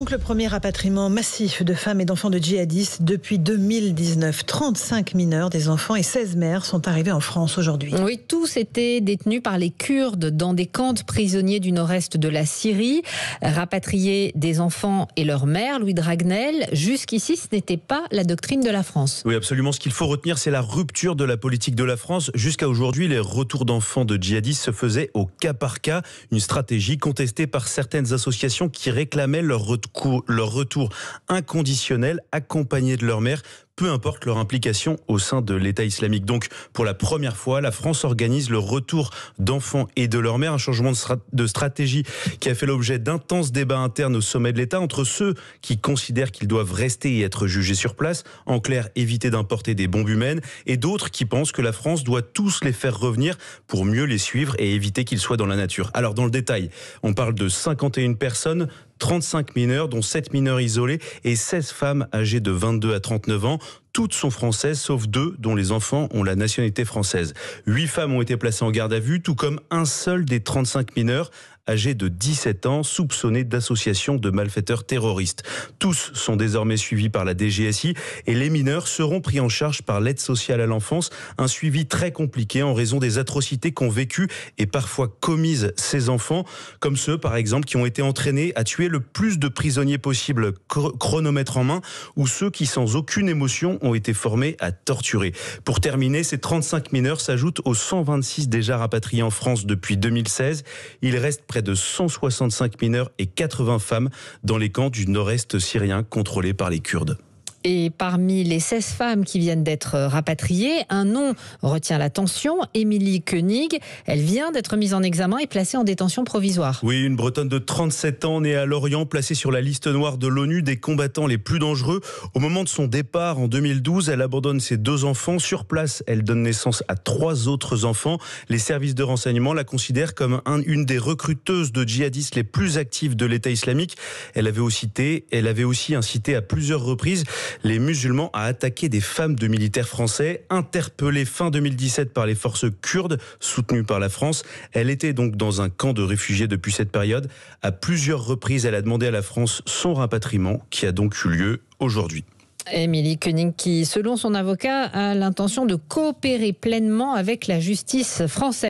Donc le premier rapatriement massif de femmes et d'enfants de djihadistes depuis 2019. 35 mineurs, des enfants et 16 mères sont arrivés en France aujourd'hui. Oui, tous étaient détenus par les Kurdes dans des camps de prisonniers du nord-est de la Syrie. Rapatriés des enfants et leur mère, Louis Dragnel, jusqu'ici ce n'était pas la doctrine de la France. Oui, absolument. Ce qu'il faut retenir, c'est la rupture de la politique de la France. Jusqu'à aujourd'hui, les retours d'enfants de djihadistes se faisaient au cas par cas, une stratégie contestée par certaines associations qui réclamaient leur retour leur retour inconditionnel accompagné de leur mère peu importe leur implication au sein de l'État islamique. Donc, pour la première fois, la France organise le retour d'enfants et de leur mère, un changement de, de stratégie qui a fait l'objet d'intenses débats internes au sommet de l'État entre ceux qui considèrent qu'ils doivent rester et être jugés sur place, en clair éviter d'importer des bombes humaines, et d'autres qui pensent que la France doit tous les faire revenir pour mieux les suivre et éviter qu'ils soient dans la nature. Alors, dans le détail, on parle de 51 personnes, 35 mineurs, dont 7 mineurs isolés et 16 femmes âgées de 22 à 39 ans. Toutes sont françaises, sauf deux dont les enfants ont la nationalité française. Huit femmes ont été placées en garde à vue, tout comme un seul des 35 mineurs âgé de 17 ans, soupçonné d'association de malfaiteurs terroristes. Tous sont désormais suivis par la DGSI et les mineurs seront pris en charge par l'aide sociale à l'enfance, un suivi très compliqué en raison des atrocités qu'ont vécues et parfois commises ces enfants, comme ceux par exemple qui ont été entraînés à tuer le plus de prisonniers possible chronomètre en main, ou ceux qui sans aucune émotion ont été formés à torturer. Pour terminer, ces 35 mineurs s'ajoutent aux 126 déjà rapatriés en France depuis 2016. Il reste près de 165 mineurs et 80 femmes dans les camps du nord-est syrien contrôlés par les Kurdes. Et parmi les 16 femmes qui viennent d'être rapatriées, un nom retient l'attention, Émilie Koenig. Elle vient d'être mise en examen et placée en détention provisoire. Oui, une Bretonne de 37 ans, née à Lorient, placée sur la liste noire de l'ONU des combattants les plus dangereux. Au moment de son départ en 2012, elle abandonne ses deux enfants. Sur place, elle donne naissance à trois autres enfants. Les services de renseignement la considèrent comme une des recruteuses de djihadistes les plus actives de l'État islamique. Elle avait, aussi, elle avait aussi incité à plusieurs reprises les musulmans a attaqué des femmes de militaires français interpellées fin 2017 par les forces kurdes soutenues par la France. Elle était donc dans un camp de réfugiés depuis cette période. À plusieurs reprises, elle a demandé à la France son rapatriement qui a donc eu lieu aujourd'hui. Émilie Koenig, qui, selon son avocat, a l'intention de coopérer pleinement avec la justice française.